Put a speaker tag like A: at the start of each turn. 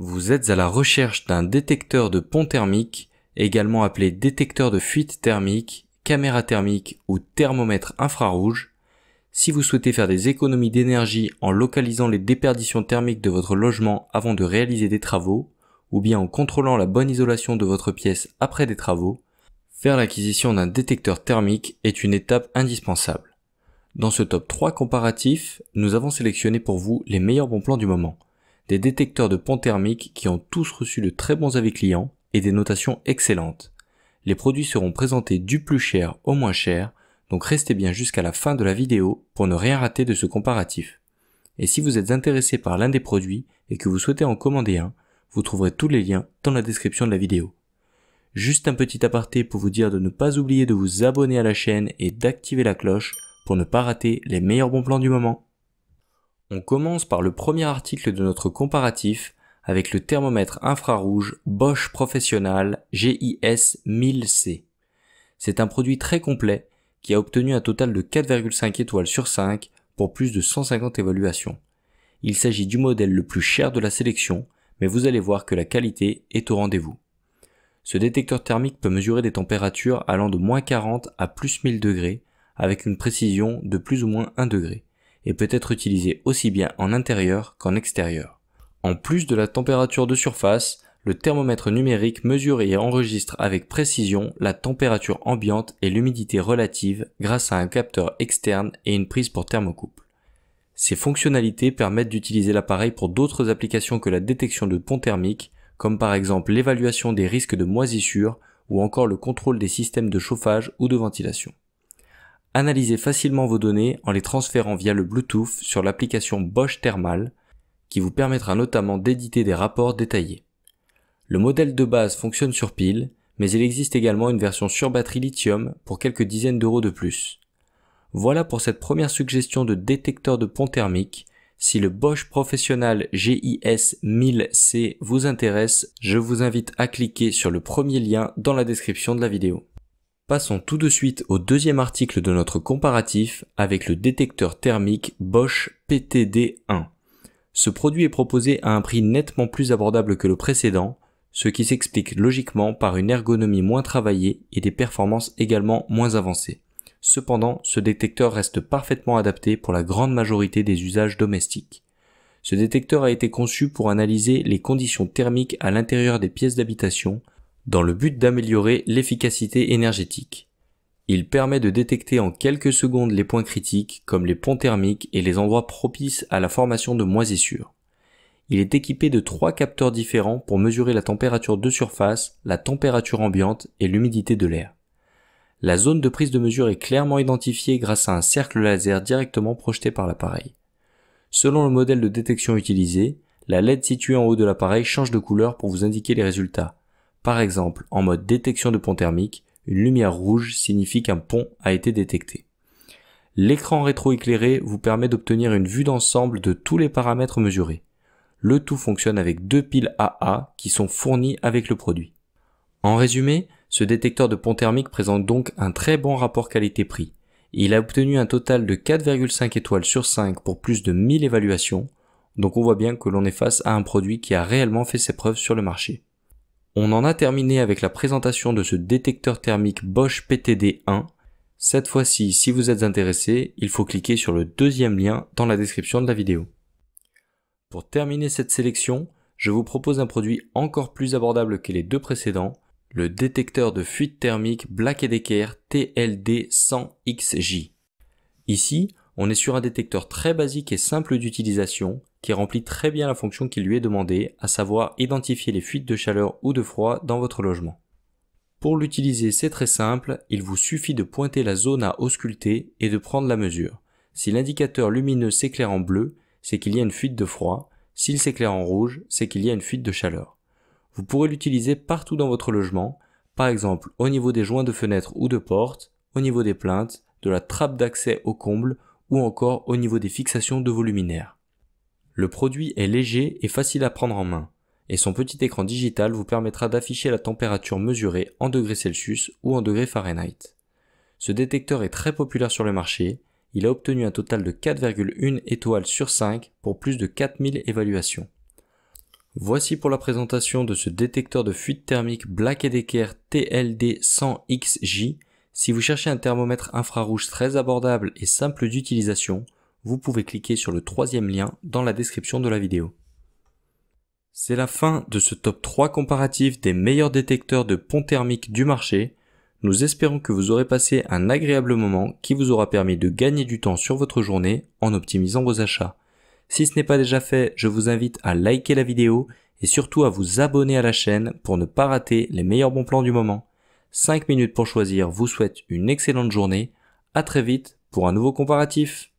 A: Vous êtes à la recherche d'un détecteur de pont thermique, également appelé détecteur de fuite thermique, caméra thermique ou thermomètre infrarouge. Si vous souhaitez faire des économies d'énergie en localisant les déperditions thermiques de votre logement avant de réaliser des travaux, ou bien en contrôlant la bonne isolation de votre pièce après des travaux, faire l'acquisition d'un détecteur thermique est une étape indispensable. Dans ce top 3 comparatif, nous avons sélectionné pour vous les meilleurs bons plans du moment des détecteurs de pont thermique qui ont tous reçu de très bons avis clients et des notations excellentes. Les produits seront présentés du plus cher au moins cher, donc restez bien jusqu'à la fin de la vidéo pour ne rien rater de ce comparatif. Et si vous êtes intéressé par l'un des produits et que vous souhaitez en commander un, vous trouverez tous les liens dans la description de la vidéo. Juste un petit aparté pour vous dire de ne pas oublier de vous abonner à la chaîne et d'activer la cloche pour ne pas rater les meilleurs bons plans du moment. On commence par le premier article de notre comparatif avec le thermomètre infrarouge Bosch Professional GIS 1000C. C'est un produit très complet qui a obtenu un total de 4,5 étoiles sur 5 pour plus de 150 évaluations. Il s'agit du modèle le plus cher de la sélection, mais vous allez voir que la qualité est au rendez-vous. Ce détecteur thermique peut mesurer des températures allant de moins 40 à plus 1000 degrés avec une précision de plus ou moins 1 degré et peut être utilisé aussi bien en intérieur qu'en extérieur. En plus de la température de surface, le thermomètre numérique mesure et enregistre avec précision la température ambiante et l'humidité relative grâce à un capteur externe et une prise pour thermocouple. Ces fonctionnalités permettent d'utiliser l'appareil pour d'autres applications que la détection de ponts thermiques, comme par exemple l'évaluation des risques de moisissure ou encore le contrôle des systèmes de chauffage ou de ventilation analysez facilement vos données en les transférant via le Bluetooth sur l'application Bosch Thermal, qui vous permettra notamment d'éditer des rapports détaillés. Le modèle de base fonctionne sur pile, mais il existe également une version sur batterie lithium pour quelques dizaines d'euros de plus. Voilà pour cette première suggestion de détecteur de pont thermique. Si le Bosch Professional GIS 1000C vous intéresse, je vous invite à cliquer sur le premier lien dans la description de la vidéo. Passons tout de suite au deuxième article de notre comparatif avec le détecteur thermique Bosch PTD1. Ce produit est proposé à un prix nettement plus abordable que le précédent, ce qui s'explique logiquement par une ergonomie moins travaillée et des performances également moins avancées. Cependant, ce détecteur reste parfaitement adapté pour la grande majorité des usages domestiques. Ce détecteur a été conçu pour analyser les conditions thermiques à l'intérieur des pièces d'habitation, dans le but d'améliorer l'efficacité énergétique. Il permet de détecter en quelques secondes les points critiques comme les ponts thermiques et les endroits propices à la formation de moisissures. Il est équipé de trois capteurs différents pour mesurer la température de surface, la température ambiante et l'humidité de l'air. La zone de prise de mesure est clairement identifiée grâce à un cercle laser directement projeté par l'appareil. Selon le modèle de détection utilisé, la LED située en haut de l'appareil change de couleur pour vous indiquer les résultats, par exemple, en mode détection de pont thermique, une lumière rouge signifie qu'un pont a été détecté. L'écran rétroéclairé vous permet d'obtenir une vue d'ensemble de tous les paramètres mesurés. Le tout fonctionne avec deux piles AA qui sont fournies avec le produit. En résumé, ce détecteur de pont thermique présente donc un très bon rapport qualité-prix. Il a obtenu un total de 4,5 étoiles sur 5 pour plus de 1000 évaluations, donc on voit bien que l'on est face à un produit qui a réellement fait ses preuves sur le marché. On en a terminé avec la présentation de ce détecteur thermique Bosch PTD1. Cette fois-ci, si vous êtes intéressé, il faut cliquer sur le deuxième lien dans la description de la vidéo. Pour terminer cette sélection, je vous propose un produit encore plus abordable que les deux précédents, le détecteur de fuite thermique Black Decker TLD100XJ. Ici, on est sur un détecteur très basique et simple d'utilisation qui remplit très bien la fonction qui lui est demandée, à savoir identifier les fuites de chaleur ou de froid dans votre logement. Pour l'utiliser, c'est très simple, il vous suffit de pointer la zone à ausculter et de prendre la mesure. Si l'indicateur lumineux s'éclaire en bleu, c'est qu'il y a une fuite de froid, s'il s'éclaire en rouge, c'est qu'il y a une fuite de chaleur. Vous pourrez l'utiliser partout dans votre logement, par exemple au niveau des joints de fenêtres ou de portes, au niveau des plaintes, de la trappe d'accès au comble ou encore au niveau des fixations de vos luminaires. Le produit est léger et facile à prendre en main, et son petit écran digital vous permettra d'afficher la température mesurée en degrés Celsius ou en degrés Fahrenheit. Ce détecteur est très populaire sur le marché, il a obtenu un total de 4,1 étoiles sur 5 pour plus de 4000 évaluations. Voici pour la présentation de ce détecteur de fuite thermique Black Decker TLD 100XJ. Si vous cherchez un thermomètre infrarouge très abordable et simple d'utilisation, vous pouvez cliquer sur le troisième lien dans la description de la vidéo. C'est la fin de ce top 3 comparatif des meilleurs détecteurs de ponts thermiques du marché. Nous espérons que vous aurez passé un agréable moment qui vous aura permis de gagner du temps sur votre journée en optimisant vos achats. Si ce n'est pas déjà fait, je vous invite à liker la vidéo et surtout à vous abonner à la chaîne pour ne pas rater les meilleurs bons plans du moment. 5 minutes pour choisir vous souhaite une excellente journée. À très vite pour un nouveau comparatif.